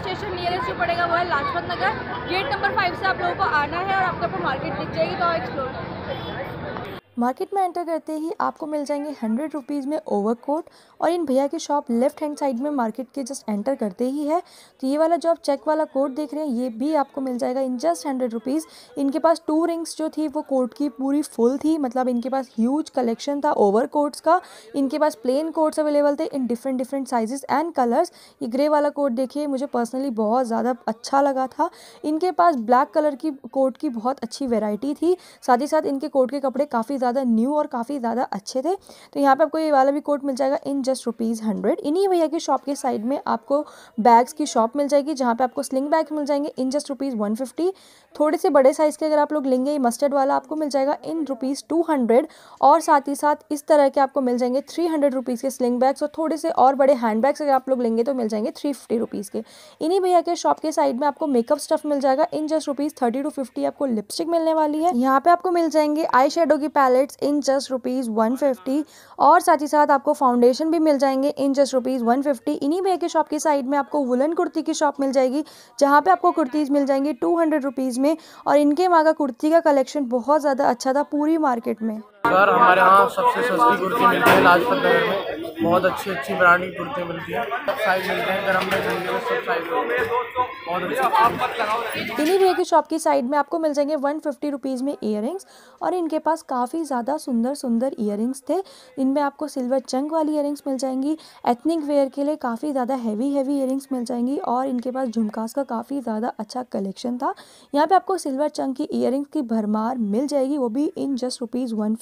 station nearest जो पड़ेगा वो है Lajpat Nagar gate number five से आप लोगों को आना है और आपको मार्केट दिख जाएगी तो एक्सप्लोर मार्केट में एंटर करते ही आपको मिल जाएंगे हंड्रेड रुपीज़ में ओवरकोट और इन भैया की शॉप लेफ्ट हैंड साइड में मार्केट के जस्ट एंटर करते ही है तो ये वाला जो आप चेक वाला कोट देख रहे हैं ये भी आपको मिल जाएगा इन जस्ट हंड्रेड रुपीज़ इनके पास टू रिंग्स जो थी वो कोट की पूरी फुल थी मतलब इनके पास ह्यूज कलेक्शन था ओवर कोट्स का इनके पास प्लेन कोट्स अवेलेबल थे in different different sizes and colours ये ग्रे वाला कोट देखिए मुझे पर्सनली बहुत ज़्यादा अच्छा लगा था इनके पास ब्लैक कलर की कोट की बहुत अच्छी वेराइटी थी साथ ही साथ इनके कोट के कपड़े काफ़ी ज़्यादा न्यू और काफ़ी ज़्यादा अच्छे थे तो यहाँ पे आपको ये वाला भी कोट मिल जाएगा इन जस्ट रुपीज़ हंड्रेड इन्हीं भैया की शॉप के साइड में आपको बैग्स की शॉप मिल जाएगी जहाँ पे आपको स्लिंग बैग मिल जाएंगे in just rupees one fifty थोड़े से बड़े साइज़ के अगर आप लोग लेंगे ये मस्टर्ड वाला आपको मिल जाएगा इन रुपीज़ टू हंड्रेड और साथ ही साथ इस तरह के आपको मिल जाएंगे थ्री हंड्रेड रुपीज़ के स्लिंग बैग्स और थोड़े से और बड़े हैंड बैग्स अगर आप लोग लेंगे तो मिल जाएंगे थ्री फिफ्टी रुपीज़ के इन्हीं भैया के शॉप के साइड में आपको मेकअप स्टफ मिल जाएगा in just rupees thirty to fifty आपको लिपस्टिक मिलने वाली है यहाँ पे आपको मिल जाएंगे आई शेडो की पैर palettes in just rupees one fifty और साथ ही साथ आपको फाउंडेशन भी मिल जाएंगे in just rupees one fifty इन्हीं भैया के शॉप की साइड में आपको वुलन कुर्ती की शॉप मिल जाएगी जहाँ पर आपको कुर्तीज़ मिल जाएंगी टू हंड्रेड रुपीज़ में और इनके वहाँ का कुर्ती का कलेक्शन बहुत ज़्यादा अच्छा था पूरी मार्केट में हमारे यहाँ सबसे सस्ती कुर्ती मिलती है लाजपत नगर में बहुत अच्छी अच्छी ब्रांड की कुर्ते मिलती है साइज मिलते हैं गर्म में ठंडे में सब साइज भैया की शॉप की साइड में आपको मिल जाएंगे वन फिफ्टी रुपीज़ में इयर और इनके पास काफ़ी ज़्यादा सुंदर सुंदर इयर थे इनमें आपको सिल्वर चंक वाली इयर मिल जाएंगी एथनिक वेयर के लिए काफ़ी ज़्यादा हैवी हैवी इयर मिल जाएंगी और इनके पास झुमकास का काफ़ी ज़्यादा अच्छा कलेक्शन था यहाँ पर आपको सिल्वर चंक की इयर की भरमार मिल जाएगी वो भी इन जस्ट रुपीज़ वन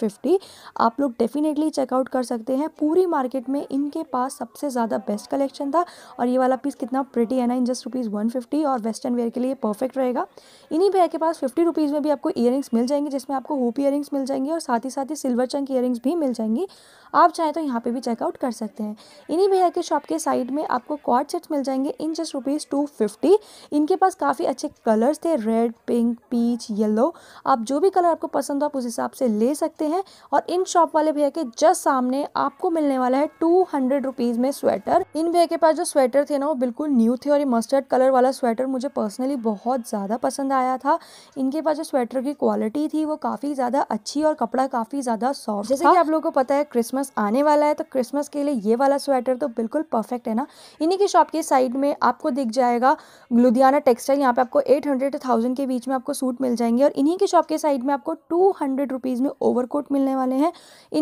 आप लोग डेफिनेटली चेकआउट कर सकते हैं पूरी मार्केट मार्केट में इनके पास सबसे ज़्यादा बेस्ट कलेक्शन था और ये वाला पीस कितना प्रिटी है ना in just rupees one fifty और वेस्टर्न वेयर के लिए परफेक्ट रहेगा इन्हीं बैग के पास फिफ्टी रुपीज़ में भी आपको ईयर मिल जाएंगे जिसमें आपको होप ईयर मिल जाएंगे और साथ ही साथ ही सिल्वर चंक ईयर भी मिल जाएंगी आप चाहें तो यहाँ पर भी चेकआउट कर सकते हैं इन्हीं भैया के शॉप के साइड में आपको कॉर्ड सेट्स मिल जाएंगे in just rupees two fifty इनके पास काफ़ी अच्छे कलर्स थे रेड पिंक पीच येलो आप जो भी कलर आपको पसंद हो आप उस हिसाब से ले सकते हैं और इन शॉप वाले भैया के जस्ट सामने आपको मिलने वाला है टू हंड्रेड रुपीज़ में स्वेटर इन भैया के पास जो स्वेटर थे ना वो बिल्कुल न्यू थे और ये मस्टर्ड कलर वाला स्वेटर मुझे पर्सनली बहुत ज़्यादा पसंद आया था इनके पास जो स्वेटर की क्वालिटी थी वो काफ़ी ज़्यादा अच्छी और कपड़ा काफ़ी ज़्यादा सॉफ्ट जैसे कि आप लोगों को पता है क्रिसमस आने वाला है तो क्रिसमस के लिए ये वाला स्वेटर तो बिल्कुल परफेक्ट है ना इन्हीं की शॉप के साइड में आपको दिख जाएगा लुधियाना टेक्सटाइल यहाँ पे आपको एट हंड्रेड थाउजेंड के बीच में आपको सूट मिल जाएंगे और इन्हीं की शॉप के साइड में आपको टू हंड्रेड रुपीज़ में ओवरकोट मिलने वाले हैं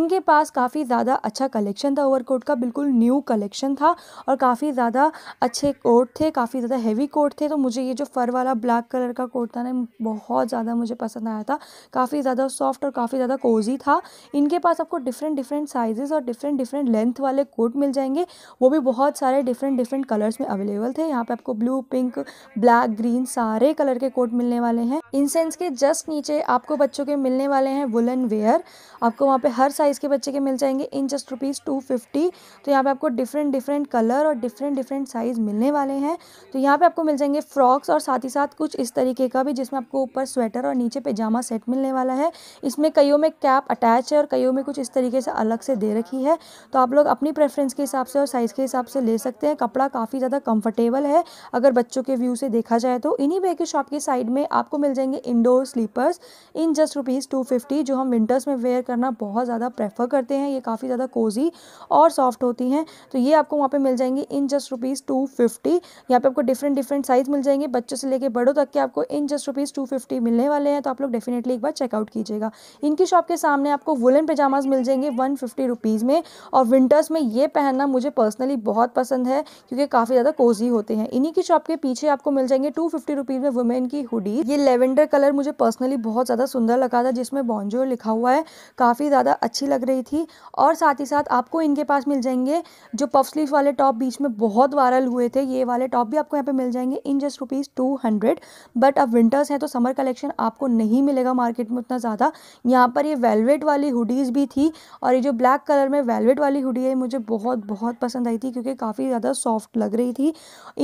इनके पास काफ़ी ज़्यादा अच्छा कलेक्शन था ओवर कोट का बिल्कुल न्यू कलेक्शन था और काफ़ी ज़्यादा अच्छे कोट थे काफ़ी ज़्यादा हैवी कोट थे तो मुझे ये जो फर वाला ब्लैक कलर का कोट था ना बहुत ज़्यादा मुझे पसंद आया था काफ़ी ज़्यादा सॉफ्ट और काफ़ी ज़्यादा कोजी था इनके पास आपको डिफरेंट डिफरेंट साइजेस और डिफरेंट डिफरेंट लेंथ वाले कोट मिल जाएंगे वो भी बहुत सारे डिफरेंट डिफरेंट कलर्स में अवेलेबल थे यहाँ पे आपको ब्लू पिंक ब्लैक ग्रीन सारे कलर के कोट मिलने वाले हैं सेंस के जस्ट नीचे आपको बच्चों के मिलने वाले हैं वुलन वेयर आपको वहाँ पे हर साइज़ के बच्चे के मिल जाएंगे in just rupees two fifty तो यहाँ पे आपको डिफरेंट डिफरेंट कलर और डिफरेंट डिफरेंट साइज़ मिलने वाले हैं तो यहाँ पे आपको मिल जाएंगे फ्रॉक्स और साथ ही साथ कुछ इस तरीके का भी जिसमें आपको ऊपर स्वेटर और नीचे पैजामा सेट मिलने वाला है इसमें कईयों में कैप अटैच है और कईयों में कुछ इस तरीके से अलग से दे रखी है तो आप लोग अपनी प्रेफरेंस के हिसाब से और साइज़ के हिसाब से ले सकते हैं कपड़ा काफ़ी ज़्यादा कंफर्टेबल है अगर बच्चों के व्यू से देखा जाए तो इन्हीं वे के शॉप के साइड में आपको मिल जाएंगे indoor slippers in just rupees two fifty जो हम विंटर्स में वेयर करना बहुत ज़्यादा प्रेफर करते हैं ये काफ़ी ज़्यादा कोजी और सॉफ्ट होती हैं तो ये आपको वहाँ पे मिल जाएंगी in just rupees two fifty यहाँ पर आपको डिफरेंट डिफरेंट साइज़ मिल जाएंगे बच्चों से लेकर बड़ों तक के आपको in just rupees two fifty मिलने वाले हैं तो आप लोग डेफिनेटली एक बार चेकआउट कीजिएगा इनकी शॉप के सामने आपको वुलन पैजामाज मिल जाएंगे वन फिफ्टी रुपीज़ में और विंटर्स में ये पहनना मुझे पर्सनली बहुत पसंद है क्योंकि काफ़ी ज़्यादा कोजी होते हैं इन्हीं की शॉप के पीछे आपको मिल जाएंगे टू फिफ्टी रुपीज़ में वुमेन की हुडी ये लेवेंडर कलर मुझे पर्सनली बहुत ज़्यादा सुंदर लगा था जिसमें बॉन्जो लिखा हुआ है काफ़ी ज़्यादा अच्छी लग रही थी और साथ ही साथ आपको इनके के पास मिल जाएंगे जो पफ स्लीव वाले टॉप बीच में बहुत वायरल हुए थे ये वाले टॉप भी आपको यहाँ पे मिल जाएंगे in just rupees two hundred but अब विंटर्स हैं तो समर कलेक्शन आपको नहीं मिलेगा मार्केट में उतना ज़्यादा यहाँ पर ये वेलवेट वाली हुडीज़ भी थी और ये जो ब्लैक कलर में वेलवेट वाली हुडी है मुझे बहुत बहुत पसंद आई थी क्योंकि काफ़ी ज़्यादा सॉफ्ट लग रही थी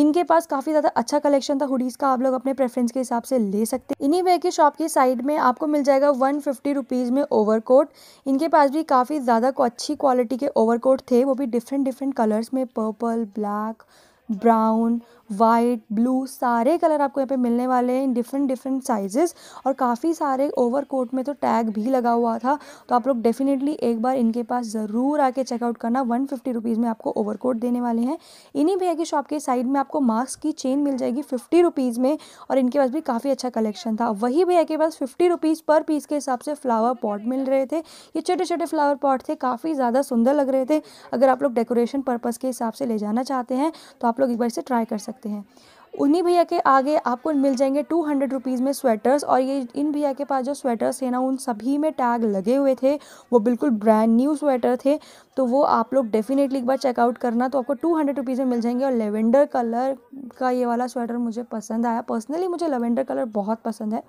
इनके पास काफ़ी ज़्यादा अच्छा कलेक्शन था हुडीज़ का आप लोग अपने प्रेफरेंस के हिसाब से ले सकते हैं इन्हीं वे की शॉप की साइड में आपको मिल जाएगा वन फिफ्टी में ओवर इनके पास भी काफ़ी ज़्यादा अच्छी क्वालिटी के ओवर कोट थे वो भी डिफरेंट डिफरेंट कलर्स में purple black brown white blue सारे कलर आपको यहाँ पे मिलने वाले हैं डिफरेंट डिफरेंट साइजेस और काफ़ी सारे ओवर कोट में तो टैग भी लगा हुआ था तो आप लोग डेफिनेटली एक बार इनके पास ज़रूर आके चेकआउट करना वन फिफ्टी रुपीज़ में आपको ओवर कोट देने वाले हैं इन्हीं भैया की शॉप के साइड में आपको मास्क की चेन मिल जाएगी फिफ्टी रुपीज़ में और इनके पास भी काफ़ी अच्छा कलेक्शन था वही भैया के पास फिफ्टी रुपीज़ पर पीस के हिसाब से फ्लावर पॉट मिल रहे थे ये छोटे छोटे फ्लावर पॉट थे काफ़ी ज़्यादा सुंदर लग रहे थे अगर आप लोग डेकोरेशन पर्पज़ के हिसाब से ले जाना चाहते हैं तो आप लोग एक बार इसे ट्राई कर सकते सकते हैं उन्हीं भैया के आगे आपको मिल जाएंगे टू हंड्रेड रुपीज़ में स्वेटर्स और ये इन भैया के पास जो स्वेटर्स थे ना उन सभी में टैग लगे हुए थे वो बिल्कुल ब्रांड न्यू स्वेटर थे तो वो आप लोग डेफिनेटली एक बार चेकआउट करना तो आपको टू हंड्रेड रुपीज़ में मिल जाएंगे और लेवेंडर कलर का ये वाला स्वेटर मुझे पसंद आया पर्सनली मुझे लेवेंडर कलर बहुत पसंद है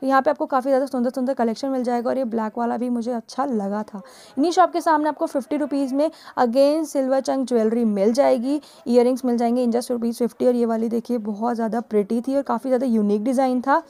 तो यहाँ पर आपको काफ़ी ज़्यादा सुंदर सुंदर कलेक्शन मिल जाएगा और ये ब्लैक वाला भी मुझे अच्छा लगा था इन्हीं शॉप के सामने आपको फिफ्टी रुपीज़ में अगेन सिल्वर चंक ज्वेलरी मिल जाएगी ईयर मिल जाएंगे इन जस्ट रुपीज़ फिफ्टी और ये वाली देखिए बहुत ज़्यादा प्रिटी थी और काफ़ी ज़्यादा यूनिक डिज़ाइन था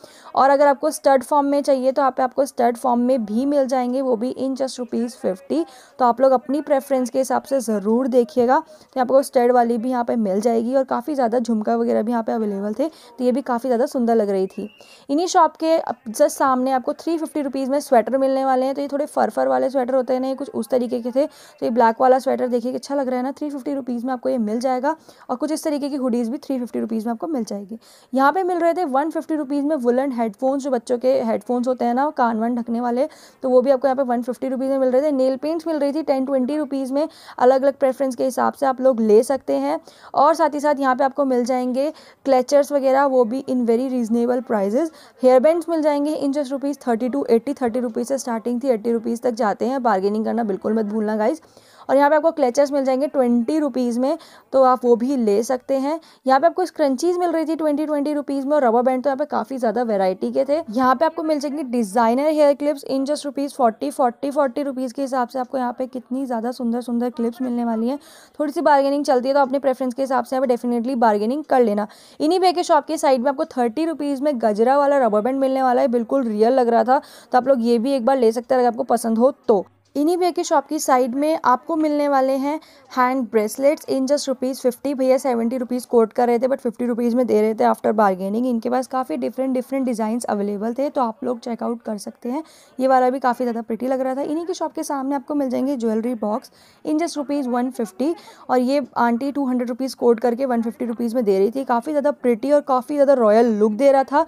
और अगर आपको स्टड फॉर्म में चाहिए तो आप आपको स्टड फॉर्म में भी मिल जाएंगे वो भी इन जस्ट रुपीज़ फिफ्टी तो आप लोग अपनी प्रेफरेंस के हिसाब से ज़रूर देखिएगा तो आपको स्टड वाली भी यहाँ पर मिल जाएगी और काफ़ी ज़्यादा झुमका वगैरह भी यहाँ पर अवेलेबल थे तो ये भी काफ़ी ज़्यादा सुंदर लग रही थी इन्हीं शॉप के जस्ट सामने आपको थ्री फिफ्टी में स्वेटर मिलने वाले हैं तो ये थोड़े फरफर वाले स्वेटर होते हैं ना कुछ उस तरीके के थे तो ये ब्लैक वाला स्वेटर देखिए अच्छा लग रहा है ना थ्री फिफ्टी में आपको ये मिल जाएगा और कुछ इस तरीके की हुडीज़ भी थ्री फिफ्टी में आपको आपको मिल जाएगी यहाँ पे मिल रहे थे वन फिफ्टी रुपीज़ में वुलन हेडफोन्स जो बच्चों के हेडफोन्स होते हैं ना कान वन ढकने वाले तो वो भी आपको यहाँ पे वन फिफ्टी रुपीज़ में मिल रहे थे नेल पेंट्स मिल रही थी टेन ट्वेंटी रुपीज़ में अलग अलग प्रेफरेंस के हिसाब से आप लोग ले सकते हैं और साथ ही साथ यहाँ पर आपको मिल जाएंगे क्लेचर्स वगैरह वो भी in very reasonable prices hair bands मिल जाएंगे in just rupees thirty to eighty thirty rupees से स्टार्टिंग थी एट्टी रुपीज़ तक जाते हैं बार्गेनिंग करना बिल्कुल मत भूलना गाइज़ और यहाँ पे आपको क्लेचर्स मिल जाएंगे ट्वेंटी रुपीज़ में तो आप वो भी ले सकते हैं यहाँ पे आपको स्क्रंचीज़ मिल रही थी ट्वेंटी ट्वेंटी रुपीज़ में और रबर बैंड तो यहाँ पे काफ़ी ज़्यादा वेराइटी के थे यहाँ पे आपको मिल जाएंगे designer hair clips in just rupees forty forty forty rupees के हिसाब से आपको यहाँ पे कितनी ज़्यादा सुंदर सुंदर क्लिप्स मिलने वाली हैं थोड़ी सी बार्गेनिंग चलती है तो अपने प्रेफरेंस के हिसाब से यहाँ पर डेफिनेटली बार्गेनिंग कर लेना इन्हीं बेके के शॉप के साइड में आपको थर्टी रुपीज़ में गजरा वाला रबर बैंड मिलने वाला है बिल्कुल रियल लग रहा था तो आप लोग ये भी एक बार ले सकते हैं अगर आपको पसंद हो तो इन्हीं भैया की शॉप की साइड में आपको मिलने वाले हैं hand bracelets in just rupees fifty भैया सेवेंटी रुपीज़ कोट कर रहे थे बट फिफ्टी रुपीज़ में दे रहे थे आफ्टर बार्गेनिंग इनके पास काफ़ी डिफरेंट डिफरेंट डिज़ाइंस अवेलेबल थे तो आप लोग चेकआउट कर सकते हैं ये वाला भी काफ़ी ज़्यादा प्रिटी लग रहा था इन्हीं की शॉप के सामने आपको मिल जाएंगे jewellery box in just rupees one fifty और ये aunty two hundred rupees quote करके वन फिफ्टी रुपीज़ में दे रही थी काफ़ी ज़्यादा प्रिटी और काफ़ी ज़्यादा रॉयल लुक दे रहा था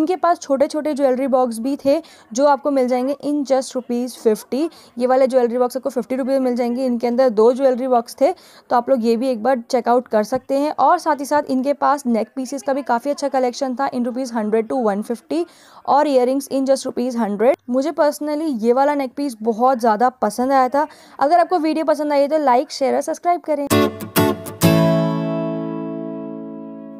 इनके पास छोटे छोटे ज्वेलरी बॉक्स भी थे जो आपको मिल जाएंगे इन जस्ट रुपीज़ फिफ्टी ये वाले ज्वेलरी बॉक्स आपको फिफ्टी रुपीज़ मिल जाएंगे इनके अंदर दो ज्वेलरी बॉक्स थे तो आप लोग ये भी एक बार चेकआउट कर सकते हैं और साथ ही साथ इनके पास नेक पीसेस का भी काफ़ी अच्छा कलेक्शन था in rupees hundred to one fifty और ear in just rupees hundred मुझे पर्सनली ये वाला नेक पीस बहुत ज़्यादा पसंद आया था अगर आपको वीडियो पसंद आई तो लाइक शेयर और सब्सक्राइब करें